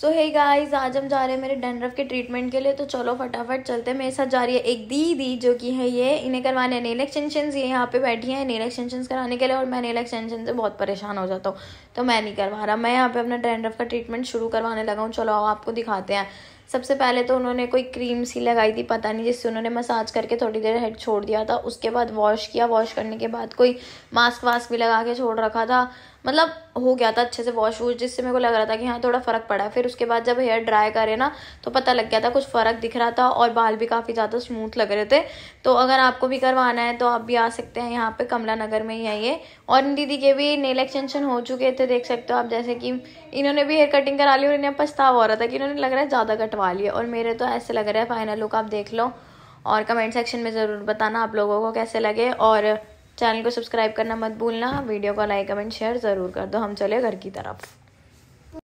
सो hey guys आज हम जा रहे हैं मेरे डेंड्रफ के ट्रीटमेंट के लिए तो चलो फटाफट चलते हैं मेरे साथ जा रही है एक दीदी जो कि है ये इन्हें करवाने नेल एक्सटेंशन ये यहाँ पे बैठी है नेल एक्सटेंशन कराने के लिए और मैं नेल एक्सटेंशन से बहुत परेशान हो जाता हूँ तो मैं नहीं करवा रहा मैं यहाँ पे अपना डेंड्रफ का ट्रीटमेंट शुरू करवाने लगा हूँ चलो आपको दिखाते हैं सबसे पहले तो उन्होंने कोई क्रीम सी लगाई थी पता नहीं जिससे उन्होंने मसाज करके थोड़ी देर हेड छोड़ दिया था उसके बाद वॉश किया वॉश करने के बाद कोई मास्क वास्क भी लगा के छोड़ रखा था मतलब हो गया था अच्छे से वॉश वूश जिससे मेरे को लग रहा था कि हाँ थोड़ा फ़र्क पड़ा फिर उसके बाद जब हेयर ड्राई करे ना तो पता लग गया था कुछ फ़र्क दिख रहा था और बाल भी काफ़ी ज़्यादा स्मूथ लग रहे थे तो अगर आपको भी करवाना है तो आप भी आ सकते हैं यहाँ पे कमला नगर में ही है ये और इन दीदी के भी नेल एक्सटेंशन हो चुके थे देख सकते हो आप जैसे कि इन्होंने भी हेयर कटिंग करा ली और इन्हें पछतावा हो रहा था कि इन्होंने लग रहा है ज़्यादा कट कटवा लिए और मेरे तो ऐसे लग रहा है फाइनल लुक आप देख लो और कमेंट सेक्शन में ज़रूर बताना आप लोगों को कैसे लगे और चैनल को सब्सक्राइब करना मत भूलना वीडियो को लाइक कमेंट शेयर ज़रूर कर दो हम चले घर की तरफ